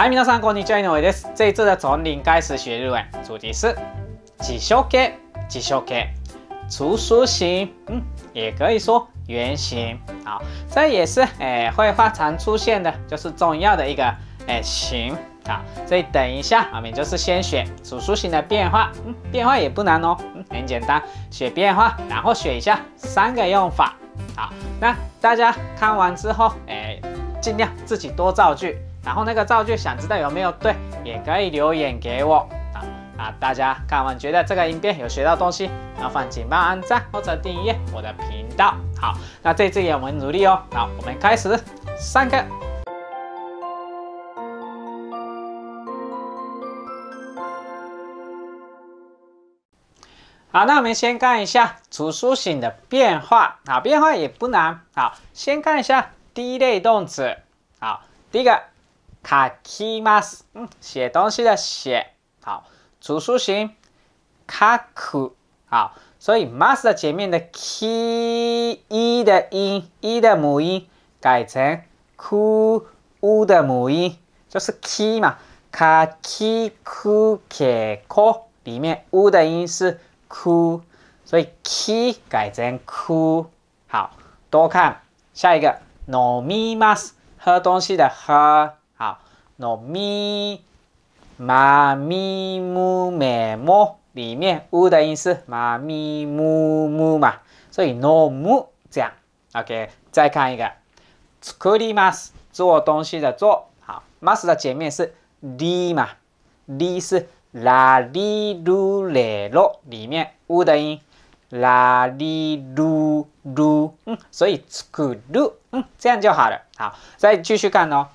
嗨，皆さん、こんにちは。いのです。这一次从零开始学日文，主题是几書几除书型，嗯，也可以说圆形。好，这也是哎，绘画常出现的，就是重要的一个哎形。好，所以等一下，我们就是先学书型的变化，嗯，变化也不难哦，很简单，学变化，然后学一下三个用法。好，那大家看完之后，哎，尽量自己多造句。然后那个造句，想知道有没有对，也可以留言给我啊啊！大家看完觉得这个音变有学到东西，麻烦请帮按赞或者订阅我的频道。好，那这次也我们努力哦。好，我们开始上课。好，那我们先看一下主苏醒的变化啊，变化也不难。好，先看一下第一类动词。好，第一个。書きます，嗯，写东西的写，好，主书形，書く。好，所以ます的前面的キイ的音，イ的母音改成ク u 的母音，就是キ嘛，書きクケコ里面 u 的音是 ku，所以キ改成 ku。好多看下一个飲みます，喝东西的喝。mi mu m ム m モ里面 u 的音是 mu mu 嘛，所以 m ム这样。OK，再看一个。作东西的做，好。a s 的前面是リ嘛，リ是ラリル lo 里面 u 的音，ラリルル，嗯，所以つくる，嗯，这样就好了。好，再继续看哦。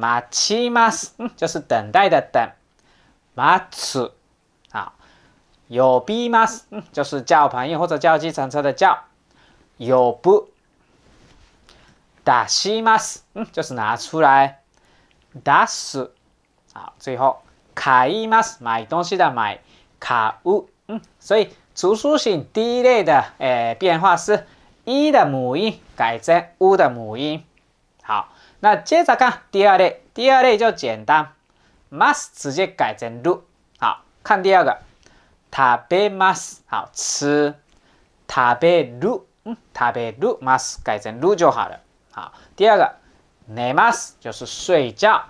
待ちます，就是等待的等。待，啊。呼びます，就是叫朋友或者叫计程车的叫。呼ぶ，出します，就是拿出来。出す，好，最后、買います，买东西的买。買う。嗯，所以主书型第一类的，哎，变化是一的母音改成乌的母音。那接着看第二类，第二类就简单，mas 直接改成 do。好看第二个，食べます好吃，食べる嗯食べる mas 改成 do 就好了。好，第二个寝ます就是睡觉，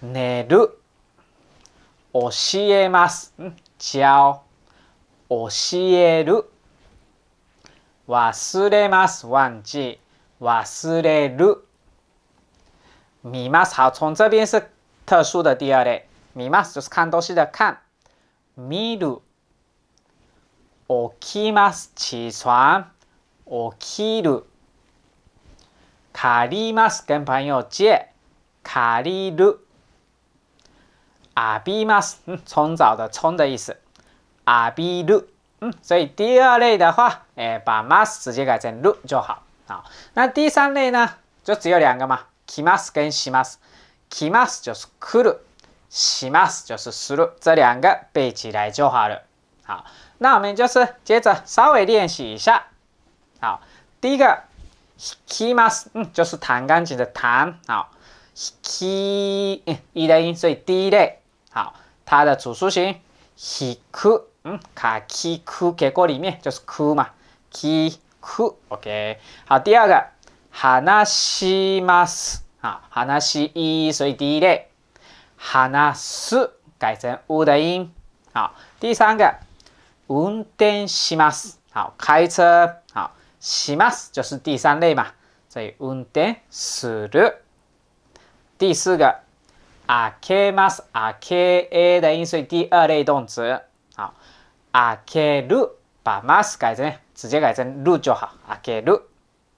寝る教えます嗯教教える忘れます忘记忘れる米 mas 从这边是特殊的第二类，米 mas 就是看东西的看，米 l 起きま mas 起きる。卡里 u 借跟 mas 借，卡里 lu，比び mas 冲澡的冲的意思，阿比 lu，嗯，所以第二类的话，哎，把 mas 直接改成 lu 就好啊。那第三类呢，就只有两个嘛。来ます跟します。来ます就是来る。します就是する。这两个背起来就好了。好，那我们就是接着稍微练习一下。好，第一个きます，嗯，就是弹钢琴的弹。好，き一的音，所以第一类。好，它的主书形ひく，嗯，卡きく结果里面就是く嘛，きく。OK。好，第二个。話します，好，話はいい。所以第一類，話す改成うの音。好，第三個運転します，好，開車。好，します就是第三類嘛，所以運転する。第四個あけます，あけえ的音，所以第二類動詞。好，あける把ます改成直接改成る就好，あける。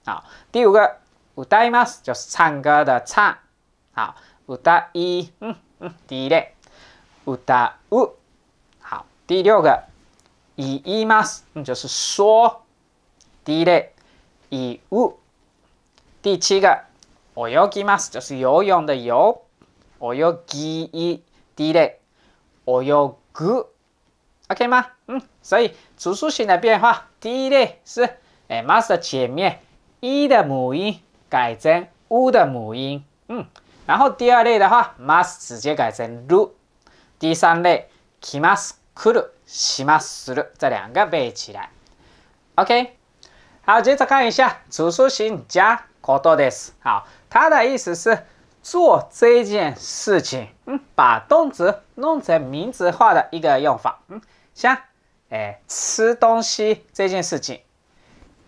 好，第五个，うたいます就是唱歌的唱，好，うたい，嗯嗯，第一类，うたう。好，第六个，いいます嗯就是说，第一类，いう。第七个，泳きます就是游泳的泳，泳ぎい，第一类，泳ぐ。OK 吗？嗯，所以主数型的变化，第一类是哎 mas 的前面。一的母音改成 u 的母音，嗯，然后第二类的话 mas 直接改成 u，第三类 k i m a s k u r u s h i m a s u 这两个背起来，OK，好，接着看一下主数形加 kotodes，好，它的意思是做这件事情，嗯，把动词弄成名词化的一个用法，嗯，像哎吃东西这件事情，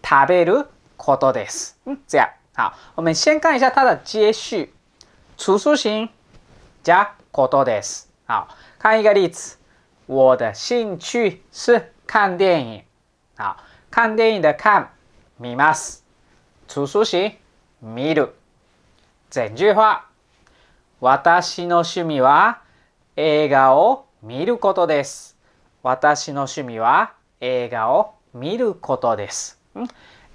食べる。ことです。じゃあ、好，我们先看一下它的接续，处数じゃことです。好，看一个例子，我的兴趣是看电影。好，看电影的看見ます。处数形見る。整句话。私の趣味は映画を見ることです。私の趣味は映画を見ることです。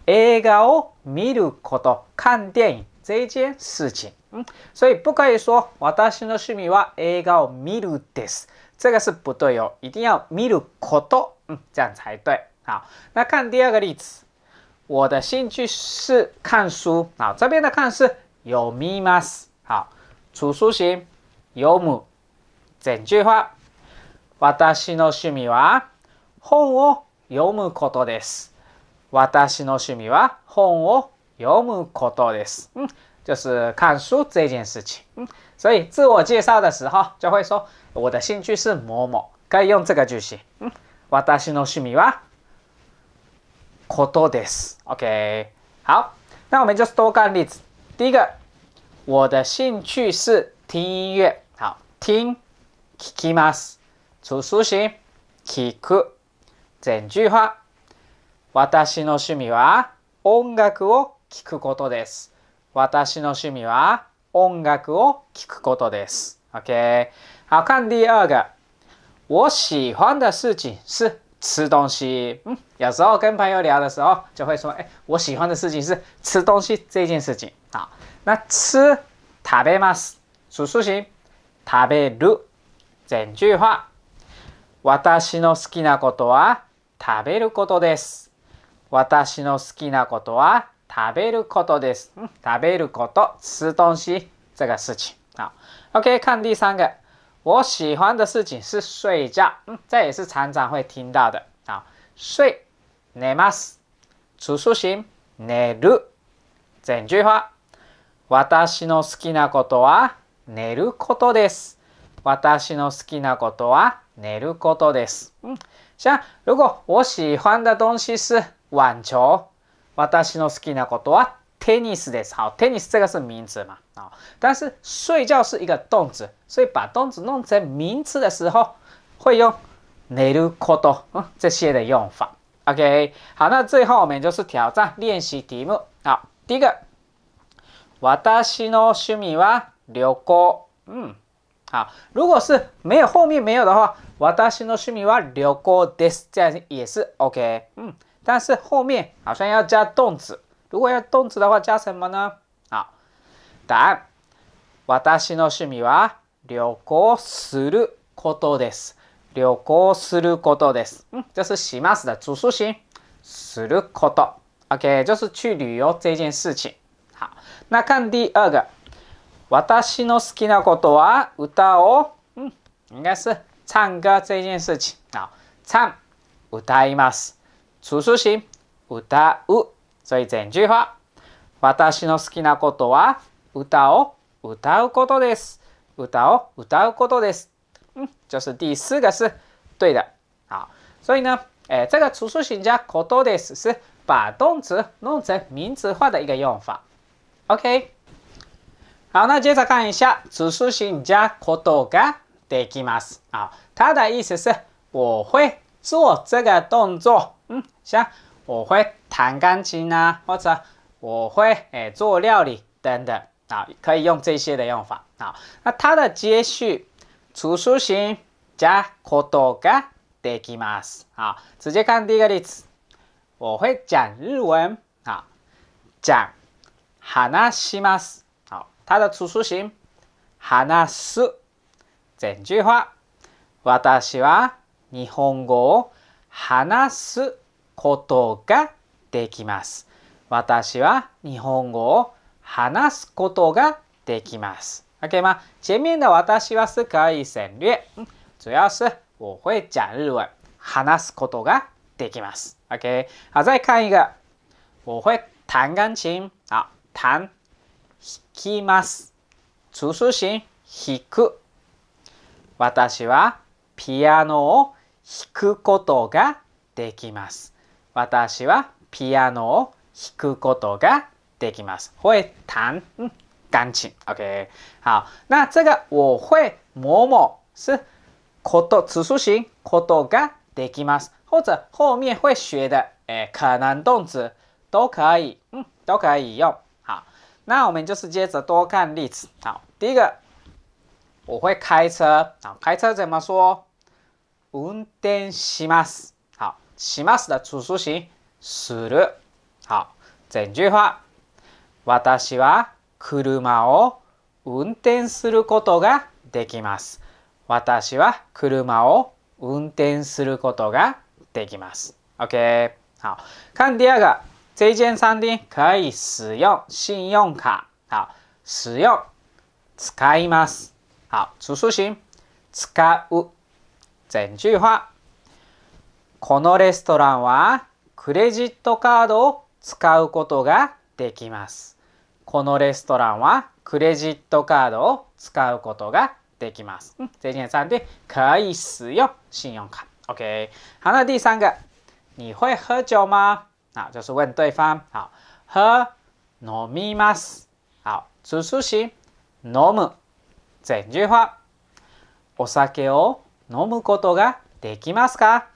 映画を見ること、看電影这件事情。嗯，所以不可以说私の趣味は映画を見るです，这个是不对哦，一定要見ること，嗯，这样才对。好，那看第二个例子，我的兴趣是看书。好，这边的看是読みます。好，主书形読む。整句话，私の趣味は本を読むことです。私の趣味は本を読むことです。嗯，就是看书这件事情。嗯，所以自我介绍的时候就会说我的兴趣是某某，可以用这个句型。嗯，私の趣味はことです。OK，好，那我们就多看例子。第一个，我的兴趣是听音乐。好，听，聞きます。出数形，聞く。整句话。私の趣味は音楽を聴くことです。私の趣味は音楽を聴くことです。OK。好看第二个，我喜欢的事情是吃东西。嗯，有时候跟朋友聊的时候就会说，哎，我喜欢的事情是吃东西这件事情。好，那吃食べます数数形食べる整句话。私の好きなことは食べることです。私の好きなことは食べることです。食べること、吃东西这个事情。好，OK，看第三个，我喜欢的事情是睡觉。嗯，这也是常常会听到的。好，睡，寝ます。寝る。整句话，私の好きなことは寝ることです。私の好きなことは寝ることです。嗯，像如果我喜欢的东西是网球，私の好きなことはテニスです。好，テニス这个是名词嘛？啊，但是睡觉是一个动词，所以把动词弄成名词的时候，会用寝ること，嗯，这些的用法。OK，好，那最后我们就是挑战练习题目。好，第一个，私の趣味は旅行。嗯，好，如果是没有后面没有的话，私の趣味は旅行です，这样也是 OK。嗯。但是后面好像要加动词。如果要动词的话，加什么呢？啊，答案。私の趣味は旅行することです。旅行することです。嗯，ゃ、是します的主述形。すること。OK，就是去旅游这件事情。好，那看第二个。私の好きなことは歌を、嗯，应该是唱歌这件事情。好，唱，歌います。数数詞、歌う。所以全句は、私の好きなことは歌を歌うことです。歌を歌うことです。嗯，就是第四个是对的。好，所以呢，哎，这个除数加 “koto” 是把动词弄成名词化的一个用法。OK。好，那接着看一下除数加 k o ができます。啊，它的意思是我会做这个动作。嗯，像我会弹钢琴啊，或者我会诶、欸、做料理等等啊，可以用这些的用法啊。那它的接续主数形加ことができます啊。直接看第一个例子，我会讲日文啊，讲話します。好，它的主数形話す，整句话。私は日本語を話すことができます。私は日本語を話すことができます。OK 吗？前面の私は是可以省略，主要是我会讲日文，話すことができます。OK，好，再看一个，我会弹钢琴。あ、弹弾きます。通词形弾く。私はピアノを弾くことができます。私はピアノを弾くことができます。会弹钢琴。OK，好，那这个我会某某是こと词数形ことができます，或者后面会学的诶可能動词都可以，ん、都可以用。好，那我们就是接着多看例子。好，第一个我会开车。好，开车怎么说？運転します。好，しますだ助数詞する。好，整句话。私は車を運転することができます。私は車を運転することができます。OK。好，看第二个，这件餐厅可以使用信用卡。好，使用使います。好，助数形使う。整句話。このレストランはクレジットカードを使うことができます。このレストランはクレジットカードを使うことができます。前面さんで可以使用信用卡。OK。好，那第三个，你会喝酒吗？好，就是问对方。好，喝飲みます。好，主数詞飲む。整句话。お酒を飲むことができますか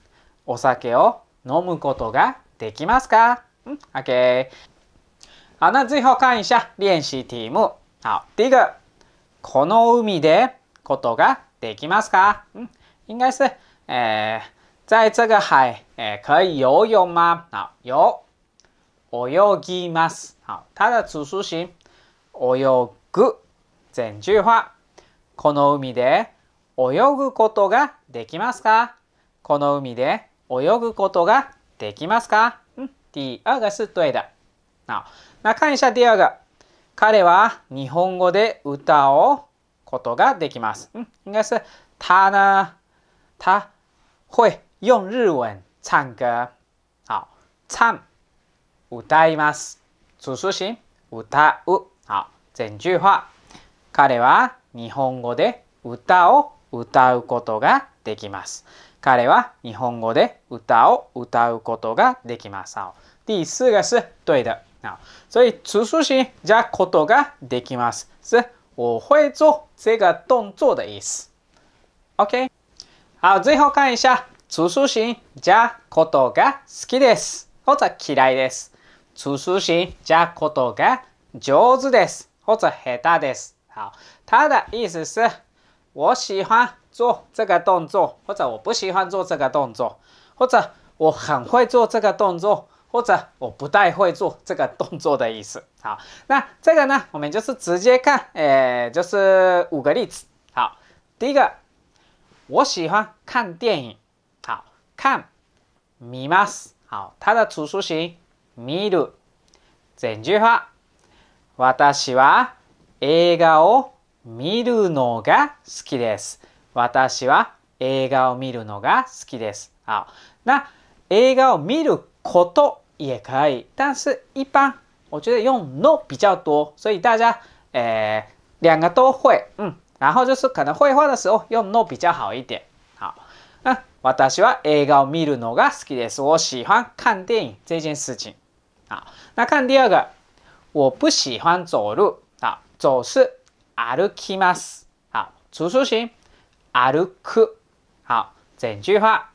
お酒を飲むことができますか o k 好，那最后看一下练习ーム。好，第一个，この海でことができますか？嗯，应该是，え呃，在这个海，え呃，可以游泳吗？好，よ。泳ぎます。好，ただ、つすし、泳ぐ。前句话，この海で泳ぐことができますかこの海で泳ぐことができますかうん。第二个是对的。好，那看一下第二个，彼は日本語で歌をことができます。嗯，应该是他呢，他会用日文唱歌。好，唱歌います。主数形歌う。好，全句話。彼は日本語で歌を歌うことができます。彼は日本語で歌を歌うことができます。第四个是对的。啊，所以词数形ことができます是我会做这个动作的意思。OK，好，最後看一下词しじゃことが好きです或者嫌いです。词数じゃことが上手です或者下手です。好，だ、い意思是。我喜欢做这个动作，或者我不喜欢做这个动作，或者我很会做这个动作，或者我不太会做这个动作的意思。好，那这个呢，我们就是直接看，哎，就是五个例子。好，第一个，我喜欢看电影。好看，見ます。好，它的主数形見る。整句法、私は映画を。見るのが好きです。私は映画を見るのが好きです。あ映画を見ることえかい。但是一般我觉得用の比较多，所以大家诶两个都会，ん。然后就是可能绘画的时候用の比较好一点。好，那私は映画を見るのが好きです。我喜欢看电影这件事情。好，那看第二个，我不喜欢走路。好，走是歩きます。好，主数形歩く。好，整句话。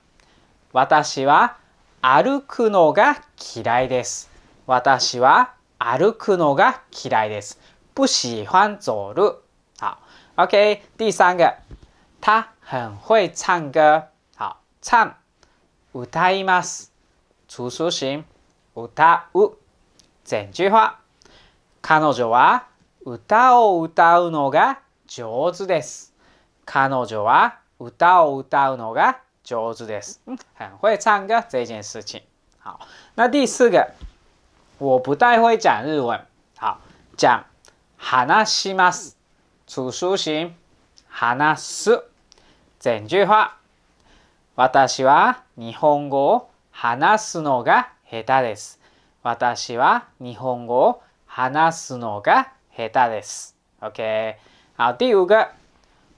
私は歩くのが嫌いです。私は歩くのが嫌いです。不喜欢走路。好，OK。第三个，他很会唱歌。好，唱歌います。主数形歌う。整句话。彼女は歌を歌うのが上手です。彼女は歌を歌うのが上手です。嗯，很会唱歌这件事情。好，那第四个，我不太会讲日文。好，讲話します。主書形話す。全句话。私は日本語を話すのが下手です。私は日本語を話すのが下手です。OK。好，第五个，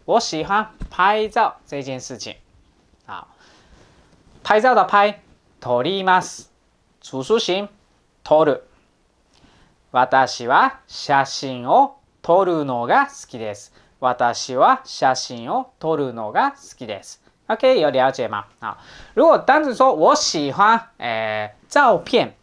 我喜欢拍照这件事情。好，拍照的拍，撮ります。主数形，撮る。私は写真を撮るのが好きです。私は写真を撮るのが好きです。OK，有了解吗？好，如果单纯说我喜欢，诶、呃，照片。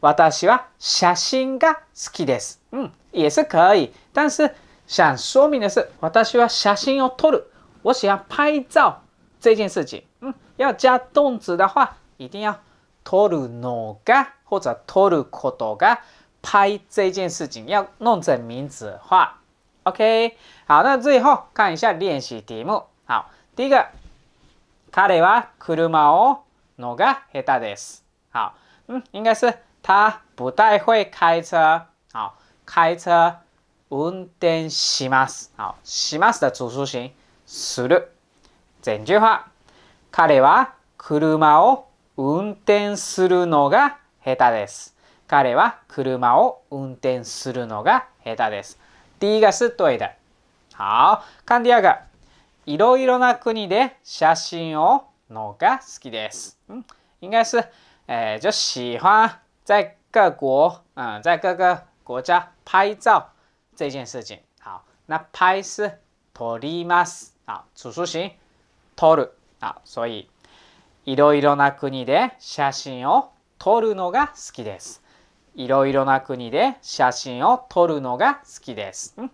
私は写真が好きです。うん、也是可以。但是、想说明的是、私は写真を撮る。我喜欢拍照这件事情。うん。要加動词的话，一定要撮るのが或者撮ることが拍这件事情要弄成名词化。OK，好，那最后看一下练习题目。好，第一个，彼は車をのが下手です。好，うん。应该是。他不太会开车。好，开车運転します。好，します的主数形する。前句は彼は車を運転するのが下手です。彼は車を運転するのが下手です。第一个是对的。好，看第二个。いろいろな国で写真をのが好きです。应该是，えー、就喜欢在各国，嗯，在各个国家拍照这件事情，好，那拍是 t o r i m a 数好，写写，撮る，好，所以，いろいろな国で写真を撮るのが好きです。いろいろな国で写真を撮るのが好きです。嗯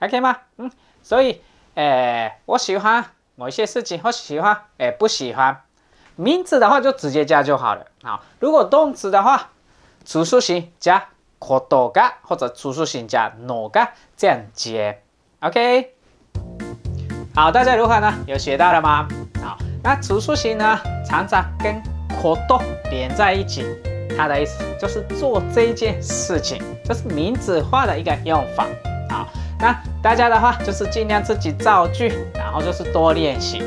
，okay 嗯，所以，え、おしゅうん，もう一些事情，我喜欢，哎，不喜欢。名词的话就直接加就好了，好，如果动词的话。数数型加「可多个或者数数型加「な个这样接，OK？好，大家如何呢？有学到了吗？好，那数数型呢常常跟「可多连在一起，它的意思就是做这件事情，这是名字化的一个用法。好，那大家的话就是尽量自己造句，然后就是多练习。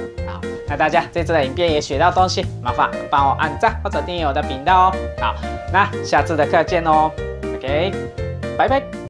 那大家这次的影片也学到东西，麻烦帮我按赞或者订阅我的频道哦。好，那下次的课见哦。OK，拜拜。